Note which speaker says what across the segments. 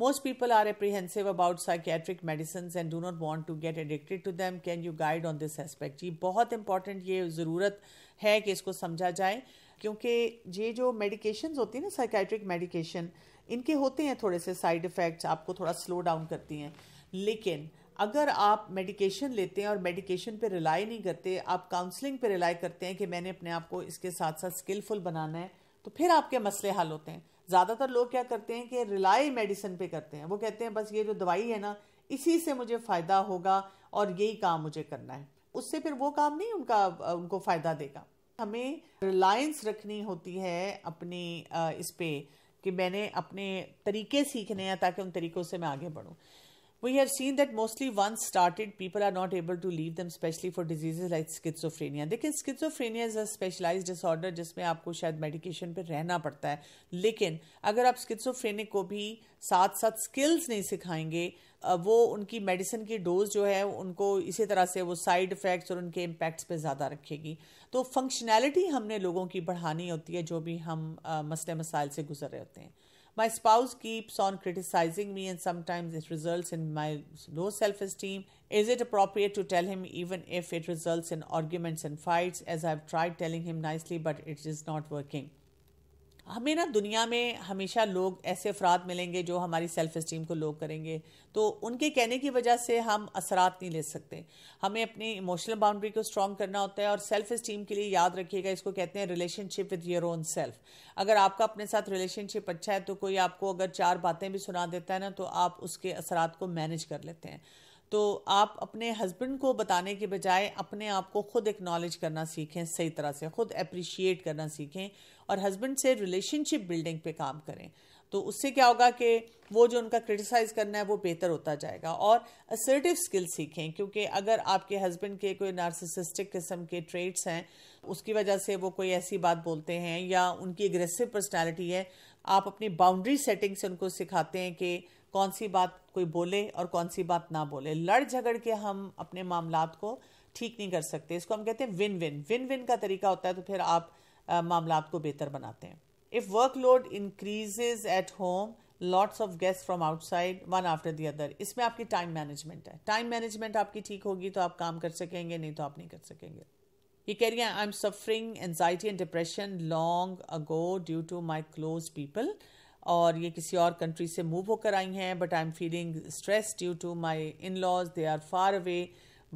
Speaker 1: Most people are apprehensive about psychiatric medicines and do not want to get addicted to them. Can you guide on this aspect? ये बहुत important ये ज़रूरत है कि इसको समझा जाए क्योंकि ये जो medications होती हैं ना psychiatric मेडिकेशन इनके होते हैं थोड़े से साइड इफ़ेक्ट्स आपको थोड़ा स्लो डाउन करती हैं लेकिन अगर आप मेडिकेशन लेते हैं और मेडिकेशन पे रिलाई नहीं करते आप काउंसलिंग पे रिलाई करते हैं कि मैंने अपने आप को इसके साथ साथ स्किलफुल बनाना है तो फिर आपके मसले हल होते हैं ज़्यादातर लोग क्या करते हैं कि रिलाई मेडिसिन पे करते हैं वो कहते हैं बस ये जो दवाई है ना इसी से मुझे फ़ायदा होगा और यही काम मुझे करना है उससे फिर वो काम नहीं उनका उनको फ़ायदा देगा हमें रिलायंस रखनी होती है अपनी इस पर कि मैंने अपने तरीके सीखने हैं ताकि उन तरीक़ों से मैं आगे बढ़ूँ We have seen that mostly once started, people are not able to leave them, especially for diseases like schizophrenia. देखिए schizophrenia is a specialized disorder जिसमें आपको शायद medication पे रहना पड़ता है लेकिन अगर आप schizophrenic को भी साथ साथ skills नहीं सिखाएंगे वो उनकी medicine की dose जो है उनको इसी तरह से वो side effects और उनके impacts पे ज़्यादा रखेगी तो functionality हमने लोगों की बढ़ानी होती है जो भी हम मसले मसाइल से गुजर रहे होते हैं My spouse keeps on criticizing me, and sometimes it results in my low self esteem. Is it appropriate to tell him, even if it results in arguments and fights, as I've tried telling him nicely, but it is not working? हमें ना दुनिया में हमेशा लोग ऐसे अफराद मिलेंगे जो हमारी सेल्फ़ इस्टीम को लो करेंगे तो उनके कहने की वजह से हम असरात नहीं ले सकते हमें अपनी इमोशनल बाउंड्री को स्ट्रॉन्ग करना होता है और सेल्फ़ इस्टीम के लिए याद रखिएगा इसको कहते हैं relationship with your own self अगर आपका अपने साथ रिलेशनशिप अच्छा है तो कोई आपको अगर चार बातें भी सुना देता है ना तो आप उसके असरात को मैनेज कर लेते हैं तो आप अपने हस्बैंड को बताने के बजाय अपने आप को खुद एक्नॉलेज करना सीखें सही तरह से खुद अप्रिशिएट करना सीखें और हस्बैंड से रिलेशनशिप बिल्डिंग पे काम करें तो उससे क्या होगा कि वो जो उनका क्रिटिसाइज़ करना है वो बेहतर होता जाएगा और असर्टिव स्किल सीखें क्योंकि अगर आपके हस्बैंड के कोई नार्सिसिस्टिक किस्म के ट्रेट्स हैं उसकी वजह से वो कोई ऐसी बात बोलते हैं या उनकी एग्रेसिव पर्सनैलिटी है आप अपनी बाउंड्री सेटिंग से उनको सिखाते हैं कि कौन सी बात कोई बोले और कौन सी बात ना बोले लड़ झगड़ के हम अपने मामला को ठीक नहीं कर सकते इसको हम कहते हैं विन विन विन विन का तरीका होता है तो फिर आप मामला को बेहतर बनाते हैं if work load increases at home lots of guest from outside one after the other इसमें आपकी टाइम मैनेजमेंट है टाइम मैनेजमेंट आपकी ठीक होगी तो आप काम कर सकेंगे नहीं तो आप नहीं कर सकेंगे ये कह रही हैं I am suffering anxiety and depression long ago due to my close people और ये किसी और कंट्री से मूव होकर आई हैं but I am feeling stress due to my in laws they are far away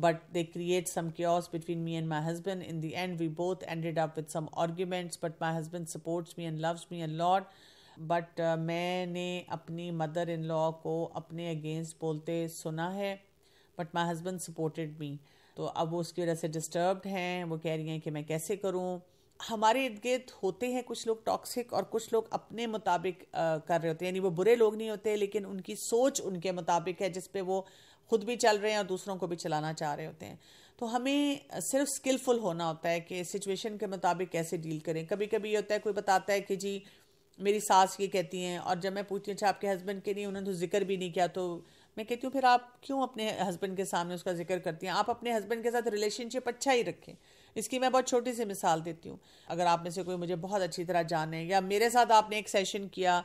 Speaker 1: but they create some cures between me and my husband in the end we both ended up with some arguments but my husband supports me and loves me and lord but मैंने अपनी mother in law को अपने against बोलते सुना है but my husband supported me तो अब वो उसकी वजह से डिस्टर्ब्ड हैं वो कह रही हैं कि मैं कैसे करूँ हमारे इर्द गिर्द होते हैं कुछ लोग टॉक्सिक और कुछ लोग अपने मुताबिक कर रहे होते हैं यानी वो बुरे लोग नहीं होते लेकिन उनकी सोच उनके मुताबिक है जिसपे वो खुद भी चल रहे हैं और दूसरों को भी चलाना चाह रहे होते हैं तो हमें सिर्फ स्किलफुल होना होता है कि सिचुएशन के मुताबिक कैसे डील करें कभी कभी ये होता है कोई बताता है कि जी मेरी सास ये कहती हैं और जब मैं पूछती हूँ अच्छा आपके हस्बैंड के लिए उन्होंने तो जिक्र भी नहीं किया तो मैं कहती हूँ फिर आप क्यों अपने हस्बैंड के सामने उसका जिक्र करती हैं आप अपने हस्बैंड के साथ रिलेशनशिप अच्छा ही रखें इसकी मैं बहुत छोटी सी मिसाल देती हूँ अगर आप में से कोई मुझे बहुत अच्छी तरह जाने या मेरे साथ आपने एक सेशन किया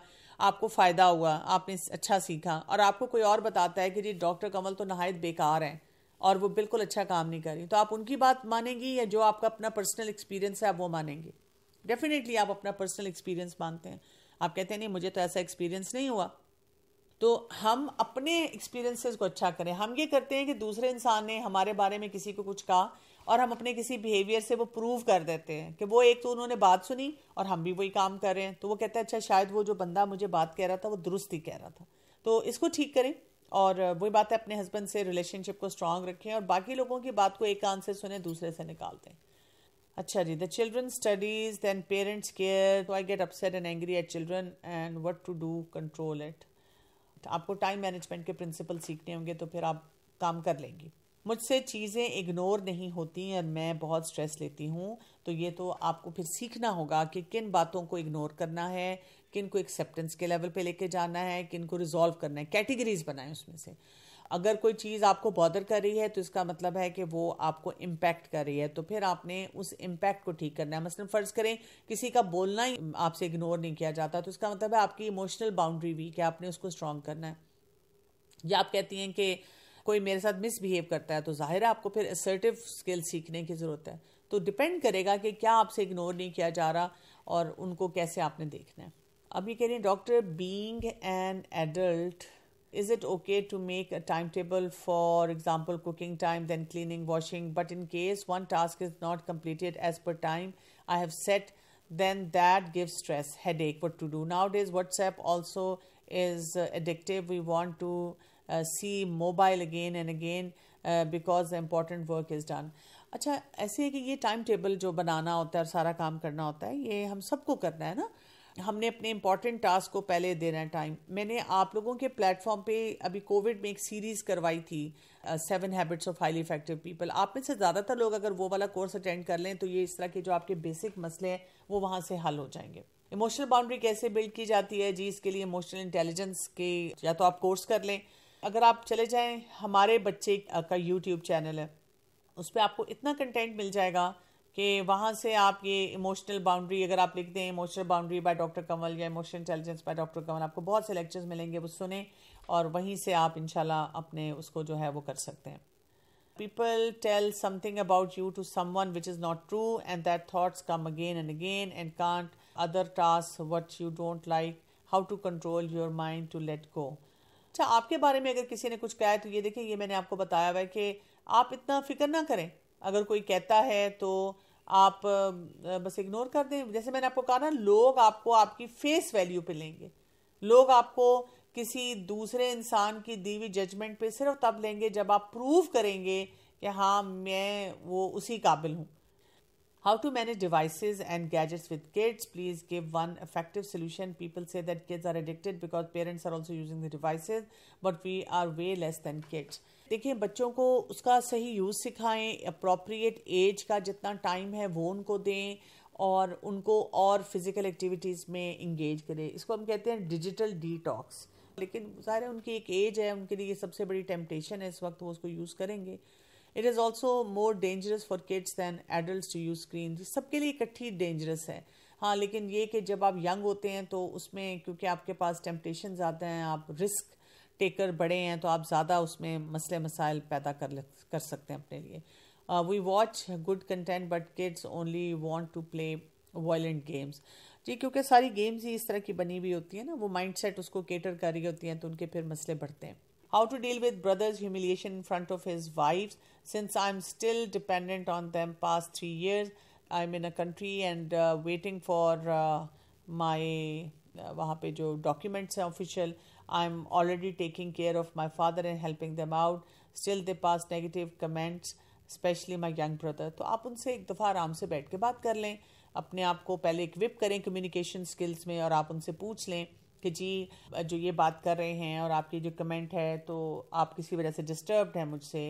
Speaker 1: आपको फ़ायदा हुआ आपने अच्छा सीखा और आपको कोई और बताता है कि जी डॉक्टर कमल तो नहायत बेकार हैं और वो बिल्कुल अच्छा काम नहीं कर रही तो आप उनकी बात मानेंगी या जो आपका अपना पर्सनल एक्सपीरियंस है आप वो मानेंगे डेफिनेटली आप अपना पर्सनल एक्सपीरियंस मानते हैं आप कहते हैं नहीं मुझे तो ऐसा एक्सपीरियंस नहीं हुआ तो हम अपने एक्सपीरियंसेस को अच्छा करें हम ये करते हैं कि दूसरे इंसान ने हमारे बारे में किसी को कुछ कहा और हम अपने किसी बिहेवियर से वो प्रूव कर देते हैं कि वो एक तो उन्होंने बात सुनी और हम भी वही काम कर रहे हैं तो वो कहते हैं अच्छा शायद वो जो बंदा मुझे बात कह रहा था वो दुरुस्त ही कह रहा था तो इसको ठीक करें और वही बात है अपने हस्बैंड से रिलेशनशिप को स्ट्रांग रखें और बाकी लोगों की बात को एक कान से सुने दूसरे से निकाल दें अच्छा जी the children studies than parents care तो I get upset and angry at children and what to do control it आपको टाइम मैनेजमेंट के प्रिंसिपल सीखने होंगे तो फिर आप काम कर लेंगी मुझसे चीज़ें इग्नोर नहीं होती और मैं बहुत स्ट्रेस लेती हूँ तो ये तो आपको फिर सीखना होगा कि किन बातों को इग्नोर करना है किन को एक्सेप्टेंस के लेवल पे लेके जाना है किन को रिजॉल्व करना है कैटेगरीज बनाएं उसमें से अगर कोई चीज़ आपको बॉदर कर रही है तो इसका मतलब है कि वो आपको इम्पैक्ट कर रही है तो फिर आपने उस इम्पैक्ट को ठीक करना है मसलन फ़र्ज़ करें किसी का बोलना ही आपसे इग्नोर नहीं किया जाता तो इसका मतलब है आपकी इमोशनल बाउंड्री भी कि आपने उसको स्ट्रॉन्ग करना है या आप कहती हैं कि कोई मेरे साथ मिसबिहेव करता है तो जाहिर है आपको फिर असर्टिव स्किल सीखने की ज़रूरत है तो डिपेंड करेगा कि क्या आपसे इग्नोर नहीं किया जा रहा और उनको कैसे आपने देखना है अब ये कह रही है doctor being an adult is it okay to make a time table for example cooking time than cleaning washing but in case one task is not completed as per time I have set give stress gives एक what to do nowadays whatsapp also is addictive we want to Uh, see mobile again and again uh, because the important work is done. अच्छा ऐसे है कि ये time table जो बनाना होता है और सारा काम करना होता है ये हम सबको करना है ना हमने अपने इम्पॉर्टेंट टास्क को पहले देना है टाइम मैंने आप लोगों के प्लेटफॉर्म पे अभी कोविड में एक सीरीज़ करवाई थी seven habits of highly effective people आप में से ज़्यादातर लोग अगर वो वाला कोर्स अटेंड कर लें तो ये इस तरह के जो आपके बेसिक मसले हैं वो वहाँ से हल हो जाएंगे इमोशनल बाउंड्री कैसे बिल्ड की जाती है जी इसके लिए इमोशनल इंटेलिजेंस के या तो आप कोर्स कर लें अगर आप चले जाएं हमारे बच्चे का यूट्यूब चैनल है उस पर आपको इतना कंटेंट मिल जाएगा कि वहाँ से आप ये इमोशनल बाउंड्री अगर आप लिख दें emotional boundary by doctor Kanwal या emotional intelligence by doctor Kanwal आपको बहुत से लेक्चर्स मिलेंगे वो सुने और वहीं से आप इनशाला अपने उसको जो है वो कर सकते हैं people tell something about you to someone which is not true and that thoughts come again and again and can't other task what you don't like how to control your mind to let go अच्छा आपके बारे में अगर किसी ने कुछ कहा है तो ये देखिए ये मैंने आपको बताया हुआ है कि आप इतना फिक्र ना करें अगर कोई कहता है तो आप बस इग्नोर कर दें जैसे मैंने आपको कहा ना लोग आपको आपकी फेस वैल्यू पे लेंगे लोग आपको किसी दूसरे इंसान की दी हुई जजमेंट पे सिर्फ तब लेंगे जब आप प्रूव करेंगे कि हाँ मैं वो उसी काबिल हूँ How to manage devices and gadgets with kids? Please give one effective solution. People say that kids are addicted because parents are also using the devices, but we are way less than kids. देखिए बच्चों को उसका सही use सिखाएं appropriate as का जितना time है वो उनको दें और उनको और फिज़िकल एक्टिविटीज़ में इंगेज करें इसको हम कहते हैं डिजिटल डिटॉक्स लेकिन ज़ाहिर है उनकी एक एज है उनके लिए सबसे बड़ी टेम्पटेशन है इस वक्त वो उसको यूज़ करेंगे it is also more dangerous for kids than adult to use screen सबके लिए इकट्ठी डेंजरस है हाँ लेकिन ये कि जब आप यंग होते हैं तो उसमें क्योंकि आपके पास टेम्पटेशन ज़्यादा हैं आप रिस्क टेकर बड़े हैं तो आप ज़्यादा उसमें मसले मसाइल पैदा कर कर सकते हैं अपने लिए we watch good content but kids only want to play violent games जी क्योंकि सारी गेम्स ही इस तरह की बनी हुई होती है ना वो माइंड सेट उसको केटर कर रही होती हैं तो उनके फिर मसले बढ़ते हैं how to deal with brother's humiliation in front of his wives since i'm still dependent on them past 3 years i'm in a country and uh, waiting for uh, my uh, वहाँ पे जो डॉक्यूमेंट्स हैं official I am already taking care of my father and helping them out still they pass negative comments specially my young brother तो आप उनसे एक दफ़ा आराम से बैठ के बात कर लें अपने आप को पहले इक्विप करें कम्युनिकेशन स्किल्स में और आप उनसे पूछ लें कि जी जो ये बात कर रहे हैं और आपकी जो कमेंट है तो आप किसी वजह से डिस्टर्ब हैं मुझसे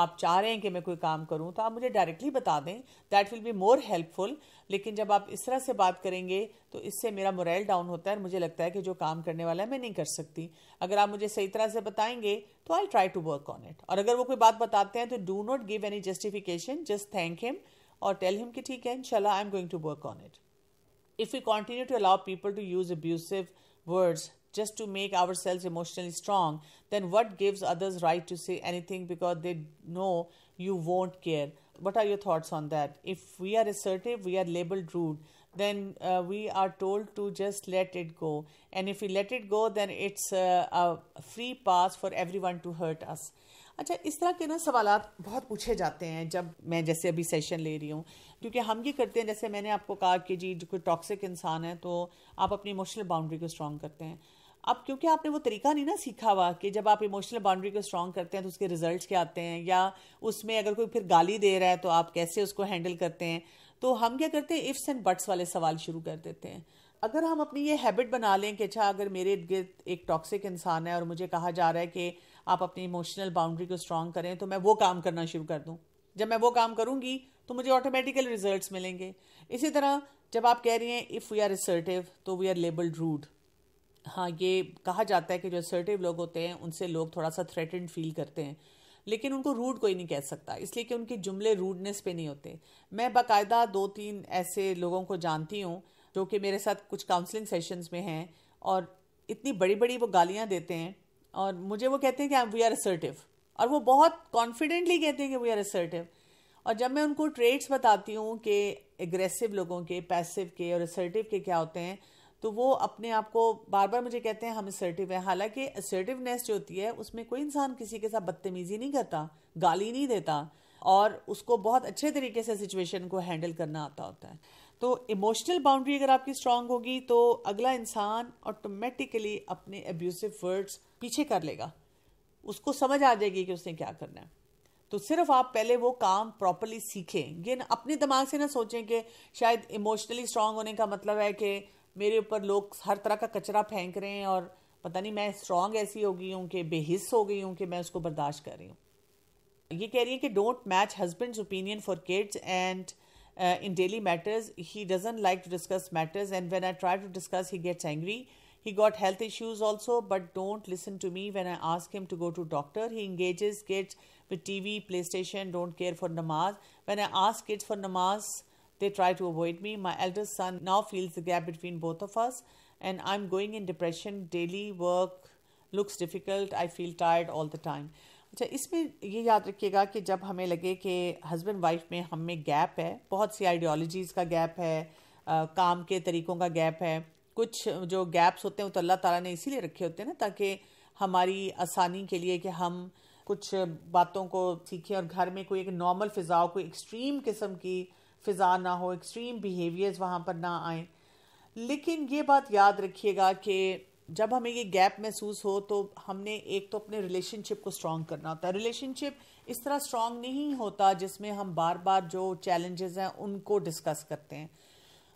Speaker 1: आप चाह रहे हैं कि मैं कोई काम करूं तो आप मुझे डायरेक्टली बता दें that will be more helpful लेकिन जब आप इस तरह से बात करेंगे तो इससे मेरा मोरल डाउन होता है और मुझे लगता है कि जो काम करने वाला है मैं नहीं कर सकती अगर आप मुझे सही तरह से बताएंगे तो I try to work on it और अगर वो कोई बात बताते हैं तो do not give any justification just thank him और टेल हिम कि ठीक है in I am going to work on it if you continue to allow people to use abusive words just to make ourselves emotionally strong, then what gives others right to say anything because they know you won't care? What are your thoughts on that? If we are assertive, we are labeled rude. Then uh, we are told to just let it go. And if we let it go, then it's uh, a free pass for everyone to hurt us. अच्छा इस तरह के ना सवाल बहुत पूछे जाते हैं जब मैं जैसे अभी सेशन ले रही हूँ क्योंकि हम ये करते हैं जैसे मैंने आपको कहा कि जी कोई टॉक्सिक इंसान है तो आप अपनी इमोशनल बाउंड्री को स्ट्रॉन्ग करते हैं अब क्योंकि आपने वो तरीका नहीं ना सीखा हुआ कि जब आप इमोशनल बाउंड्री को स्ट्रॉन्ग करते हैं तो उसके रिजल्ट क्या आते हैं या उसमें अगर कोई फिर गाली दे रहा है तो आप कैसे उसको हैंडल करते हैं तो हम क्या करते हैं इफ्स एंड बट्स वाले सवाल शुरू कर देते हैं अगर हम अपनी ये हैबिट बना लें कि अच्छा अगर मेरे गिर्द एक टॉक्सिक इंसान है और मुझे कहा जा रहा है कि आप अपनी इमोशनल बाउंड्री को स्ट्रांग करें तो मैं वो काम करना शुरू कर दूँ जब मैं वो काम करूँगी तो मुझे ऑटोमेटिकल रिजल्ट मिलेंगे इसी तरह जब आप कह रही हैं इफ़ वी आर असर्टिव तो वी आर लेबल्ड रूड हाँ ये कहा जाता है कि जो असर्टिव लोग होते हैं उनसे लोग थोड़ा सा थ्रेटेंड फील करते हैं लेकिन उनको रूड कोई नहीं कह सकता इसलिए कि उनके जुमले रूडनेस पे नहीं होते मैं बाकायदा दो तीन ऐसे लोगों को जानती हूँ जो कि मेरे साथ कुछ काउंसलिंग सेशंस में हैं और इतनी बड़ी बड़ी वो गालियाँ देते हैं और मुझे वो कहते हैं कि वी आर असर्टिव और वो बहुत कॉन्फिडेंटली कहते हैं कि वी आर असर्टिव और जब मैं उनको ट्रेड्स बताती हूँ कि एग्रेसिव लोगों के पैसिव के और असर्टिव के क्या होते हैं तो वो अपने आप को बार बार मुझे कहते हैं हम असर्टिव हैं हालांकि असर्टिवनेस जो होती है उसमें कोई इंसान किसी के साथ बदतमीजी नहीं करता गाली नहीं देता और उसको बहुत अच्छे तरीके से सिचुएशन को हैंडल करना आता होता है तो इमोशनल बाउंड्री अगर आपकी स्ट्रांग होगी तो अगला इंसान ऑटोमेटिकली अपने एब्यूसिव वर्ड्स पीछे कर लेगा उसको समझ आ जाएगी कि उसने क्या करना है तो सिर्फ आप पहले वो काम प्रॉपरली सीखें ये अपने दिमाग से ना सोचें कि शायद इमोशनली स्ट्रांग होने का मतलब है कि मेरे ऊपर लोग हर तरह का कचरा फेंक रहे हैं और पता नहीं मैं स्ट्रांग ऐसी हो गई हूँ कि बेहिस हो गई हूँ कि मैं उसको बर्दाश्त कर रही हूँ ये कह रही है कि don't match husband's opinion for kids and uh, in daily matters. He doesn't like to discuss matters, and when I try to discuss, he gets angry. He got health issues also, but don't listen to me when I ask him to go to doctor. He engages kids with TV, PlayStation, don't care for namaz. When I ask kids for namaz, they try to avoid me. My eldest son now feels the gap between both of us, and I'm going in depression. Daily work looks difficult. I feel tired all the time. अच्छा इसमें ये याद रखिएगा कि जब हमें लगे कि हस्बैंड वाइफ में हम में गैप है बहुत सी आइडियोलॉजीज़ का गैप है आ, काम के तरीक़ों का गैप है कुछ जो गैप्स होते हैं तो अल्लाह ताला ने इसीलिए रखे होते हैं ना ताकि हमारी आसानी के लिए कि हम कुछ बातों को सीखें और घर में कोई एक नॉर्मल फ़िज़ा कोई एक्सट्रीम किस्म की फ़िज़ा ना हो एक्सट्रीम बिहेवियर्स वहाँ पर ना आए लेकिन ये बात याद रखिएगा कि जब हमें ये गैप महसूस हो तो हमने एक तो अपने रिलेशनशिप को स्ट्रॉन्ग करना होता है रिलेशनशिप इस तरह स्ट्रॉन्ग नहीं होता जिसमें हम बार बार जो चैलेंजेस हैं उनको डिस्कस करते हैं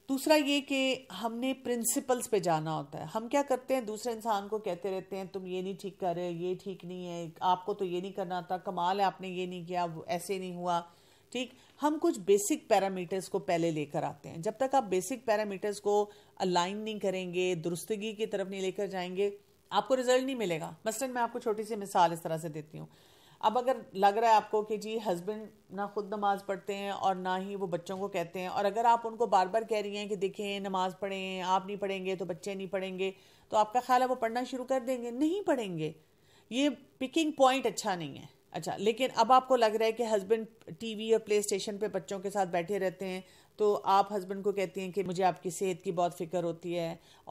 Speaker 1: दूसरा ये कि हमने प्रिंसिपल्स पे जाना होता है हम क्या करते हैं दूसरे इंसान को कहते रहते हैं तुम ये नहीं ठीक कर रहे ये ठीक नहीं है आपको तो ये नहीं करना था कमाल है आपने ये नहीं किया ऐसे नहीं हुआ ठीक हम कुछ बेसिक पैरामीटर्स को पहले लेकर आते हैं जब तक आप बेसिक पैरामीटर्स को अलाइन नहीं करेंगे दुरुस्तगी की तरफ नहीं लेकर जाएंगे आपको रिजल्ट नहीं मिलेगा मसलन मैं आपको छोटी सी मिसाल इस तरह से देती हूँ अब अगर लग रहा है आपको कि जी हस्बैंड ना खुद नमाज पढ़ते हैं और ना ही वो बच्चों को कहते हैं और अगर आप उनको बार बार कह रही हैं कि देखें नमाज पढ़ें आप नहीं पढ़ेंगे तो बच्चे नहीं पढ़ेंगे तो आपका ख्याल है वो पढ़ना शुरू कर देंगे नहीं पढ़ेंगे ये पिकिंग पॉइंट अच्छा नहीं है अच्छा लेकिन अब आपको लग रहा है कि हस्बैंड टीवी और प्ले स्टेशन पर बच्चों के साथ बैठे रहते हैं तो आप हस्बैंड को कहती हैं कि मुझे आपकी सेहत की बहुत फिक्र होती है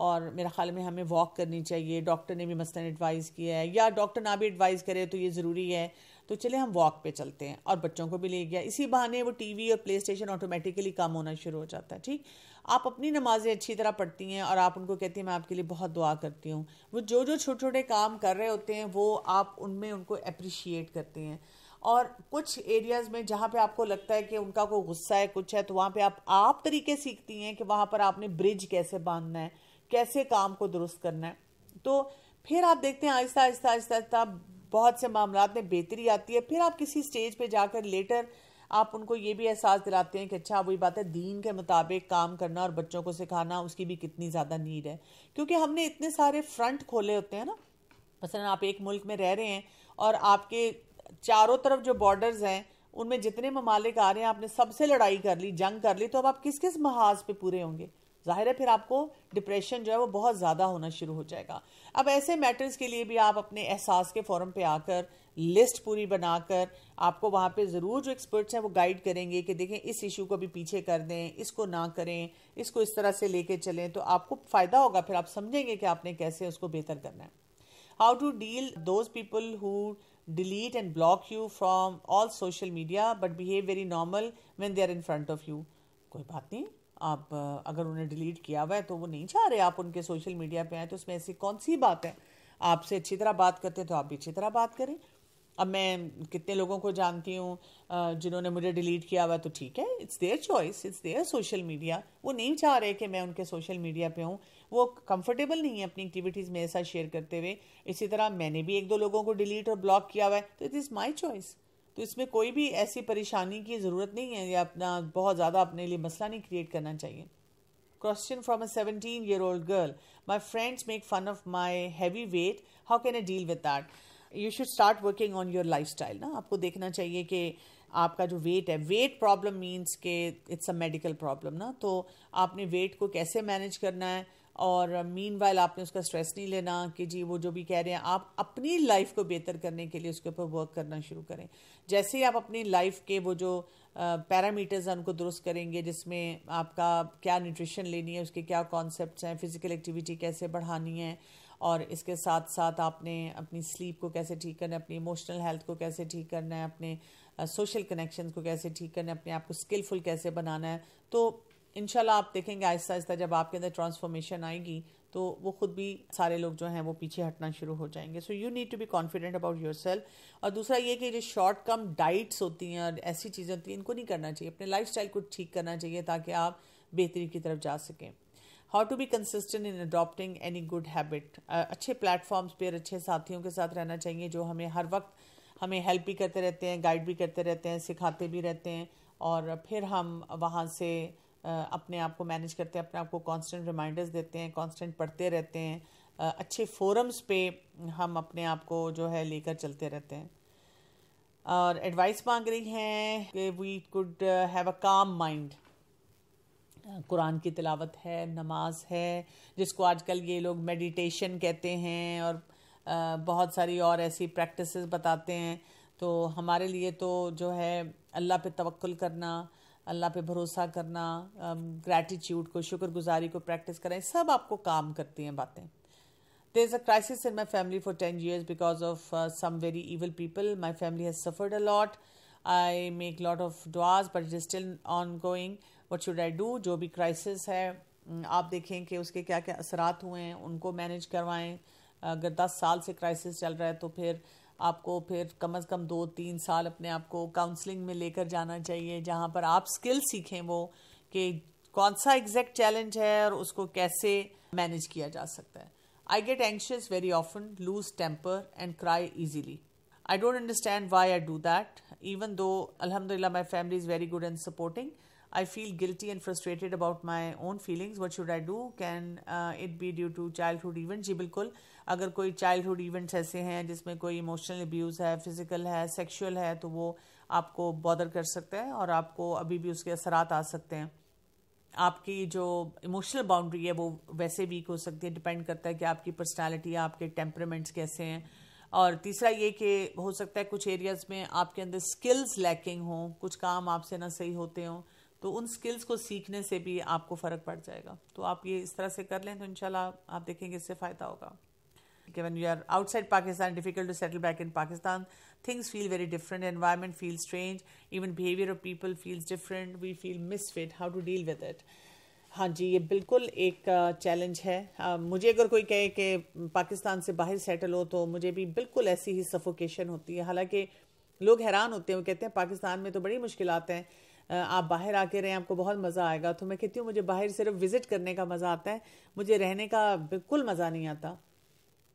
Speaker 1: और मेरा ख्याल में हमें वॉक करनी चाहिए डॉक्टर ने भी मसलन एडवाइस किया है या डॉक्टर ना भी एडवाइस करे तो ये ज़रूरी है तो चले हम वॉक पे चलते हैं और बच्चों को भी ले गया इसी बहाने वो टीवी और प्ले स्टेशन ऑटोमेटिकली कम होना शुरू हो जाता है ठीक आप अपनी नमाज़ें अच्छी तरह पढ़ती हैं और आप उनको कहती हैं मैं आपके लिए बहुत दुआ करती हूँ वो जो जो छोटे छोटे काम कर रहे होते हैं वो आप उनमें उनको अप्रिशिएट करते हैं और कुछ एरियाज़ में जहाँ पे आपको लगता है कि उनका कोई गुस्सा है कुछ है तो वहाँ पे आप आप तरीके सीखती हैं कि वहाँ पर आपने ब्रिज कैसे बांधना है कैसे काम को दुरुस्त करना है तो फिर आप देखते हैं आहिस्ता आहिस्ता आहिस्ता आहिस्ता बहुत से मामला में बेहतरी आती है फिर आप किसी स्टेज पे जाकर लेटर आप उनको ये भी एहसास दिलाते हैं कि अच्छा वही बात है दीन के मुताबिक काम करना और बच्चों को सिखाना उसकी भी कितनी ज़्यादा नीड है क्योंकि हमने इतने सारे फ्रंट खोले होते हैं ना मसलन आप एक मुल्क में रह रहे हैं और आपके चारों तरफ जो बॉर्डर्स हैं उनमें जितने ममालिक आ रहे हैं आपने सबसे लड़ाई कर ली जंग कर ली तो अब आप किस किस महाज पे पूरे होंगे ज़ाहिर है फिर आपको डिप्रेशन जो है वो बहुत ज़्यादा होना शुरू हो जाएगा अब ऐसे मैटर्स के लिए भी आप अपने एहसास के फॉरम पे आकर लिस्ट पूरी बनाकर आपको वहाँ पे ज़रूर जो एक्सपर्ट्स हैं वो गाइड करेंगे कि देखें इस इशू को भी पीछे कर दें इसको ना करें इसको इस तरह से लेके चलें तो आपको फ़ायदा होगा फिर आप समझेंगे कि आपने कैसे उसको बेहतर करना है how to deal those people who delete and block you from all social media but behave very normal when they are in front of you कोई बात नहीं आप अगर उन्हें डिलीट किया हुआ है तो वो नहीं चाह रहे आप उनके सोशल मीडिया पे आए तो उसमें ऐसी कौन सी बात है आपसे अच्छी तरह बात करते हैं तो आप भी अच्छी तरह बात करें अब मैं कितने लोगों को जानती हूँ जिन्होंने मुझे डिलीट किया हुआ तो ठीक है it's their choice it's their social media वो नहीं चाह रहे कि मैं उनके सोशल मीडिया पे हूँ वो कंफर्टेबल नहीं है अपनी एक्टिविटीज़ मेरे साथ शेयर करते हुए इसी तरह मैंने भी एक दो लोगों को डिलीट और ब्लॉक किया हुआ है तो इट इज़ माई चॉइस तो इसमें कोई भी ऐसी परेशानी की ज़रूरत नहीं है या अपना बहुत ज़्यादा अपने लिए मसला नहीं क्रिएट करना चाहिए question from a seventeen year old girl my friends make fun of my heavy weight how can a deal with that you should start working on your life style ना आपको देखना चाहिए कि आपका जो वेट है वेट प्रॉब्लम मीन्स के it's a medical problem ना तो आपने वेट को कैसे मैनेज करना है और मीन uh, वाइल आपने उसका स्ट्रेस नहीं लेना कि जी वो जो भी कह रहे हैं आप अपनी लाइफ को बेहतर करने के लिए उसके ऊपर वर्क करना शुरू करें जैसे ही आप अपनी लाइफ के वो जो पैरामीटर्स uh, हैं उनको दुरुस्त करेंगे जिसमें आपका क्या न्यूट्रिशन लेनी है उसके क्या कॉन्सेप्ट्स हैं फिज़िकल एक्टिविटी कैसे बढ़ानी है और इसके साथ साथ आपने अपनी स्लीप को कैसे ठीक करना है अपनी इमोशनल हेल्थ को कैसे ठीक करना है अपने सोशल कनेक्शन को कैसे ठीक करना है अपने आप को स्किलफुल कैसे बनाना है तो इनशाला आप देखेंगे आहिस्ता आहिस्ता जब आपके अंदर ट्रांसफॉर्मेशन आएगी तो वो खुद भी सारे लोग जो हैं वो पीछे हटना शुरू हो जाएंगे so you need to be confident about yourself और दूसरा ये कि जो शॉर्ट कम डाइट्स होती हैं और ऐसी चीज़ें होती हैं इनको नहीं करना चाहिए अपने लाइफ को ठीक करना चाहिए ताकि आप बेहतरी की तरफ जा सकें how to be consistent in adopting any good habit अच्छे प्लेटफॉर्म्स पर अच्छे साथियों के साथ रहना चाहिए जो हमें हर वक्त हमें हेल्प भी करते रहते हैं गाइड भी करते रहते हैं सिखाते भी रहते हैं और फिर हम वहाँ से अपने आप को मैनेज करते हैं अपने आप को कॉन्स्टेंट रिमाइंडर्स देते हैं कॉन्स्टेंट पढ़ते रहते हैं अच्छे फोरम्स पे हम अपने आप को जो है लेकर चलते रहते हैं और एडवाइस मांग रही हैं कि वी कुड हैव अ काम माइंड कुरान की तिलावत है नमाज है जिसको आजकल ये लोग मेडिटेशन कहते हैं और बहुत सारी और ऐसी प्रैक्टिस बताते हैं तो हमारे लिए तो जो है अल्लाह पे तवक्ल करना अल्लाह पे भरोसा करना ग्रैटिट्यूड को शुक्रगुजारी को प्रैक्टिस करें सब आपको काम करती हैं बातें there is a crisis in my family for ten years because of some very evil people my family has suffered a lot I make lot of dose but it is still ongoing what should I do जो भी crisis है आप देखें कि उसके क्या क्या असरात हुए हैं उनको मैनेज करवाएं अगर दस साल से क्राइसिस चल रहा है तो फिर आपको फिर कम अज़ कम दो तीन साल अपने आप को काउंसलिंग में लेकर जाना चाहिए जहाँ पर आप स्किल सीखें वो कि कौन सा एग्जैक्ट चैलेंज है और उसको कैसे मैनेज किया जा सकता है I get anxious very often lose temper and cry easily I don't understand why I do that even though अलहमदिल्ला my family is very good and supporting I feel guilty and frustrated about my own feelings what should I do can it be due to childhood event जी बिल्कुल अगर कोई child hood events ऐसे हैं जिसमें कोई emotional abuse है physical है सेक्शुअल है तो वो आपको बॉदर कर सकते हैं और आपको अभी भी उसके असरात आ सकते हैं आपकी जो इमोशनल बाउंड्री है वो वैसे वीक हो सकती है डिपेंड करता है कि आपकी पर्सनैलिटी आपके टेम्परामेंट्स कैसे हैं और तीसरा ये कि हो सकता है कुछ एरियाज़ में आपके अंदर स्किल्स लैकिंग हों कुछ काम आपसे ना सही होते हों तो उन स्किल्स को सीखने से भी आपको फर्क पड़ जाएगा तो आप ये इस तरह से कर लें तो इनशाला आप देखेंगे इससे फायदा होगा given you are outside Pakistan difficult to settle back in Pakistan things feel very different environment feel strange even behaviour of people feels different we feel misfit how to deal with it हाँ जी ये बिल्कुल एक challenge है मुझे अगर कोई कहे कि पाकिस्तान से बाहर सेटल हो तो मुझे भी बिल्कुल ऐसी ही सफोकेशन होती है हालांकि लोग हैरान होते हैं वो कहते हैं पाकिस्तान में तो बड़ी मुश्किल हैं आप बाहर आके रहें आपको बहुत मज़ा आएगा तो मैं कहती हूँ मुझे बाहर सिर्फ विज़िट करने का मज़ा आता है मुझे रहने का बिल्कुल मज़ा नहीं आता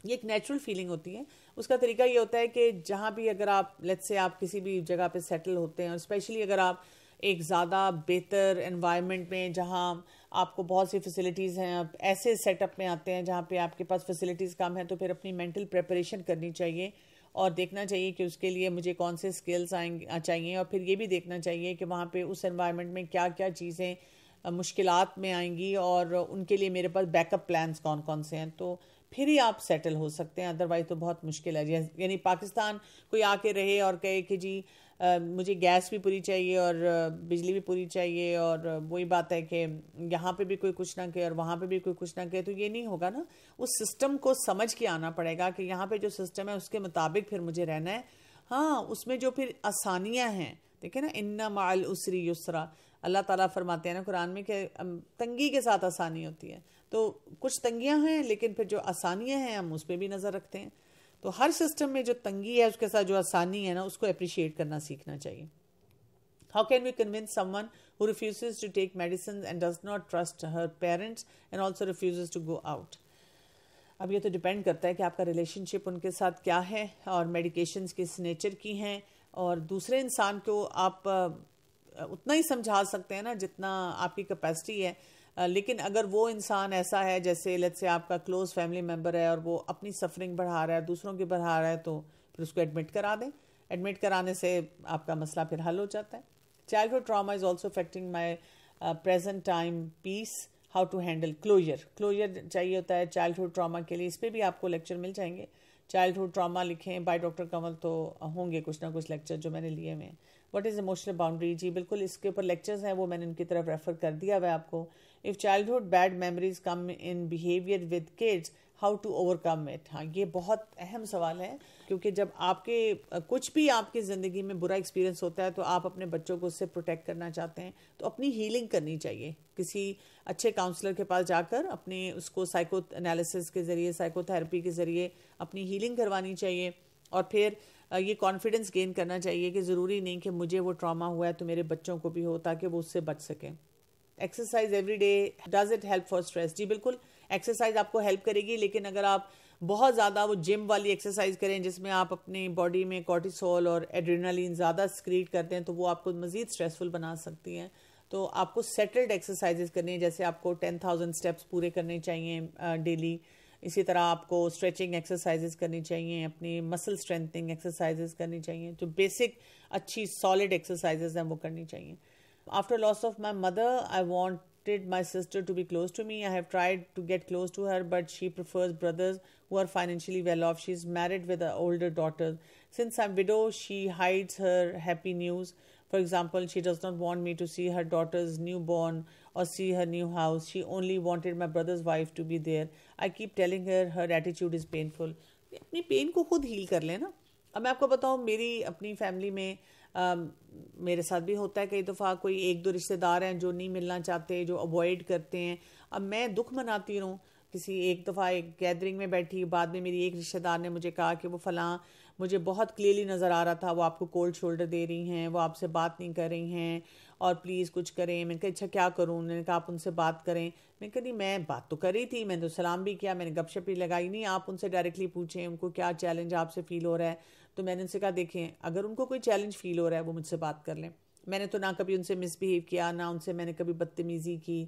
Speaker 1: ये एक नेचुरल फीलिंग होती है उसका तरीका ये होता है कि जहाँ भी अगर आप लेट से आप किसी भी जगह पे सेटल होते हैं और स्पेशली अगर आप एक ज़्यादा बेहतर एनवायरनमेंट में जहाँ आपको बहुत सी फैसिलिटीज़ हैं आप ऐसे सेटअप में आते हैं जहाँ पे आपके पास फैसिलिटीज़ कम है तो फिर अपनी मेंटल प्रेपरेशन करनी चाहिए और देखना चाहिए कि उसके लिए मुझे कौन से स्किल्स आएंगे चाहिए और फिर ये भी देखना चाहिए कि वहाँ पे उस एनवायरनमेंट में क्या क्या चीज़ें मुश्किल में आएंगी और उनके लिए मेरे पास बैकअप प्लान्स कौन कौन से हैं तो फिर ही आप सेटल हो सकते हैं अदरवाइज तो बहुत मुश्किल है यानी पाकिस्तान कोई आके रहे और कहे कि जी मुझे गैस भी पूरी चाहिए और बिजली भी पूरी चाहिए और वही बात है कि यहाँ पे भी कोई कुछ ना कहे और वहाँ पे भी कोई कुछ ना कहे तो ये नहीं होगा ना उस सिस्टम को समझ के आना पड़ेगा कि यहाँ पे जो सिस्टम है उसके मुताबिक फिर मुझे रहना है हाँ उसमें जो फिर आसानियाँ हैं है ना इन्ना माल उसरी युसरा अल्लाह ताला फरमाते हैं ना कुरान में कि तंगी के साथ आसानी होती है तो कुछ तंगियां हैं लेकिन फिर जो आसानियां हैं हम उस पर भी नज़र रखते हैं तो हर सिस्टम में जो तंगी है उसके साथ जो आसानी है ना उसको अप्रिशिएट करना सीखना चाहिए how can we convince someone who refuse to take medicine and does not trust her parents and also refuse to go out अब ये तो डिपेंड करता है कि आपका रिलेशनशिप उनके साथ क्या है और मेडिकेशन किस नेचर की हैं और दूसरे इंसान को आप उतना ही समझा सकते हैं ना जितना आपकी कैपेसिटी है लेकिन अगर वो इंसान ऐसा है जैसे लत से आपका क्लोज फैमिली मेम्बर है और वो अपनी सफरिंग बढ़ा रहा है दूसरों की बढ़ा रहा है तो फिर उसको एडमिट करा दें एडमिट कराने से आपका मसला फिर हल हो जाता है childhood trauma is also affecting my present time peace how to handle closure closure चाहिए होता है चाइल्डहुड ट्रामा के लिए इस पर भी आपको लेक्चर मिल जाएंगे चाइल्डहुड ट्रामा लिखें बाय डॉक्टर कमल तो होंगे कुछ ना कुछ लेक्चर जो मैंने लिए हुए हैं वट इज़ इमोशनल बाउंड्री जी बिल्कुल इसके ऊपर लेक्चर्स हैं वो मैंने उनकी तरफ रेफ़र कर दिया हुआ है आपको if childhood bad memories come in behaviour with kids how to overcome it हाँ ये बहुत अहम सवाल है क्योंकि जब आपके कुछ भी आपकी ज़िंदगी में बुरा एक्सपीरियंस होता है तो आप अपने बच्चों को उससे प्रोटेक्ट करना चाहते हैं तो अपनी हीलिंग करनी चाहिए किसी अच्छे काउंसलर के पास जाकर अपने उसको साइको एनालिसिस के ज़रिए साइकोथेरेपी के ज़रिए अपनी हीलिंग करवानी चाहिए और फिर ये कॉन्फिडेंस गेन करना चाहिए कि ज़रूरी नहीं कि मुझे वो ट्रामा हुआ है तो मेरे बच्चों को भी हो ताकि वो उससे बच सकें exercise every day does it help for stress जी बिल्कुल एक्सरसाइज आपको हेल्प करेगी लेकिन अगर आप बहुत ज़्यादा वो जिम वाली एक्सरसाइज करें जिसमें आप अपनी बॉडी में कॉर्टिसोल और एड्रीनालिन ज़्यादा स्क्रीट करते हैं तो वो आपको मज़ीद स्ट्रेसफुल बना सकती हैं तो आपको सेटल्ड एक्सरसाइजेस करनी है जैसे आपको टेन थाउजेंड स्टेप्स पूरे करने चाहिए डेली इसी तरह आपको स्ट्रेचिंग एक्सरसाइजेस करनी चाहिए अपनी मसल स्ट्रेंथनिंग एक्सरसाइजेस करनी चाहिए जो बेसिक अच्छी सॉलिड एक्सरसाइजेस हैं वो करनी चाहिए After loss of my mother, I wanted my sister to be close to me. I have tried to get close to her, but she prefers brothers who are financially well off. She is married with an older daughter. Since I'm widow, she hides her happy news. For example, she does not want me to see her daughter's newborn or see her new house. She only wanted my brother's wife to be there. I keep telling her her attitude is painful. अपनी pain को खुद heal कर लेना अब मैं आपको बताऊँ मेरी अपनी फैमिली में मेरे साथ भी होता है कई दफ़ा कोई एक दो रिश्तेदार हैं जो नहीं मिलना चाहते जो अवॉइड करते हैं अब मैं दुख मनाती रहूँ किसी एक दफ़ा एक गैदरिंग में बैठी बाद में मेरी एक रिश्तेदार ने मुझे कहा कि वो फ़लाँ मुझे बहुत क्लियरली नज़र आ रहा था वो आपको कोल्ड शोल्डर दे रही हैं वो आपसे बात नहीं कर रही हैं और प्लीज़ कुछ करें मैंने कहा अच्छा क्या करूँ उन्होंने कहा आप उनसे बात करें मैंने कहा नहीं मैं बात तो कर रही थी मैंने तो सलाम भी किया मैंने गपशप भी लगाई नहीं आप उनसे डायरेक्टली पूछें उनको क्या चैलेंज आपसे फ़ील हो रहा है तो मैंने उनसे कहा देखें अगर उनको कोई चैलेंज फील हो रहा है वो मुझसे बात कर लें मैंने तो ना कभी उनसे मिसबिहेव किया ना उनसे मैंने कभी बदतमीज़ी की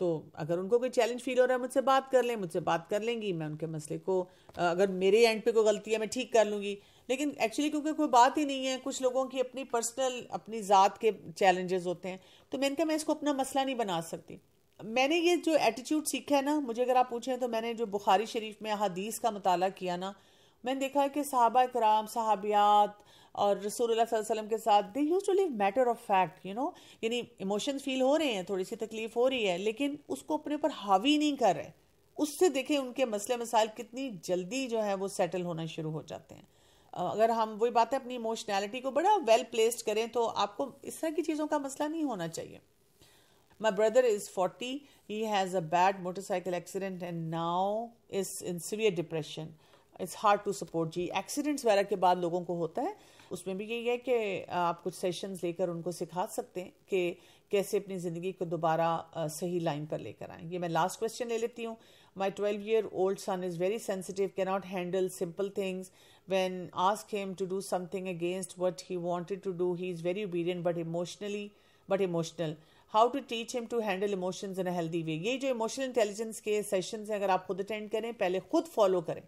Speaker 1: तो अगर उनको कोई चैलेंज फील हो रहा है मुझसे बात कर लें मुझसे बात कर लेंगी मैं उनके मसले को अगर मेरे एंड पे कोई गलती है मैं ठीक कर लूँगी लेकिन एक्चुअली क्योंकि कोई बात ही नहीं है कुछ लोगों की अपनी पर्सनल अपनी ज़ात के चैलेंजेस होते हैं तो मैंने कहा मैं इसको अपना मसला नहीं बना सकती मैंने ये जो एटीट्यूड सीखा है ना मुझे अगर आप पूछें तो मैंने जो बुखारी शरीफ में अदीस का मताल किया ना मैंने देखा कि साहबा कराम सहाबियात और रसूल वसल्लम के साथ they usually matter of fact you know यानी इमोशन फील हो रहे हैं थोड़ी सी तकलीफ हो रही है लेकिन उसको अपने ऊपर हावी नहीं कर रहे उससे देखें उनके मसले मसाइल कितनी जल्दी जो है वो सेटल होना शुरू हो जाते हैं अगर हम वही बात है अपनी इमोशनैलिटी को बड़ा वेल प्लेस्ड करें तो आपको इस तरह की चीज़ों का मसला नहीं होना चाहिए my brother is forty he has a bad motorcycle accident and now is in severe depression it's hard to support जी एक्सीडेंट्स वगैरह के बाद लोगों को होता है उसमें भी यही है कि आप कुछ सेशंस लेकर उनको सिखा सकते हैं कि कैसे अपनी ज़िंदगी को दोबारा सही लाइन पर लेकर आएँ ये मैं लास्ट क्वेश्चन ले लेती हूँ my twelve year old son is very sensitive can not handle simple things when ask him to do something against what he wanted to do he is very obedient but emotionally but emotional how to teach him to handle emotions in healthy way ये जो emotional intelligence के session हैं अगर आप खुद attend करें पहले खुद फॉलो करें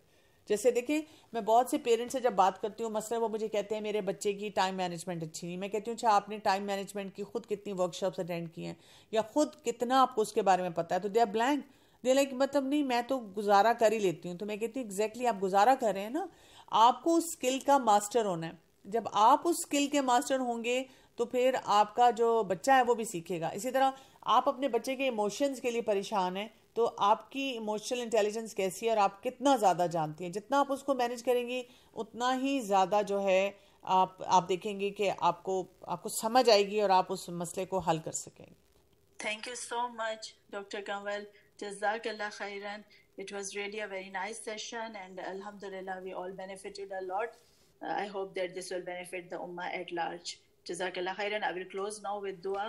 Speaker 1: जैसे देखिए मैं बहुत से पेरेंट्स से जब बात करती हूँ मसला वो मुझे कहते हैं मेरे बच्चे की टाइम मैनेजमेंट अच्छी नहीं मैं कहती हूँ अच्छा आपने टाइम मैनेजमेंट की खुद कितनी वर्कशॉप्स अटेंड की हैं या खुद कितना आपको उसके बारे में पता है तो they are blank they like मतलब नहीं मैं तो गुजारा कर ही लेती हूँ तो मैं कहती हूँ एग्जैक्टली आप गुजारा कर रहे हैं ना आपको उस स्किल का मास्टर होना है जब आप उस स्किल के मास्टर होंगे तो फिर आपका जो बच्चा है वो भी सीखेगा इसी तरह आप अपने बच्चे के इमोशंस के लिए परेशान हैं तो आपकी इमोशनल इंटेलिजेंस कैसी है और आप कितना ज़्यादा जानती हैं जितना आप उसको मैनेज करेंगी उतना ही ज़्यादा जो है आप आप देखेंगे कि आपको आपको समझ आएगी और आप उस मसले को हल कर सकेंगे thank you so much doctor Kanwal जजाकल्ला खैरन it was really a very nice session and अल्हम्दुलिल्लाह we all benefited a lot I hope that this will benefit the उम्मा एट लार्ज जजाकल्ला खैरन I will close now with दुआ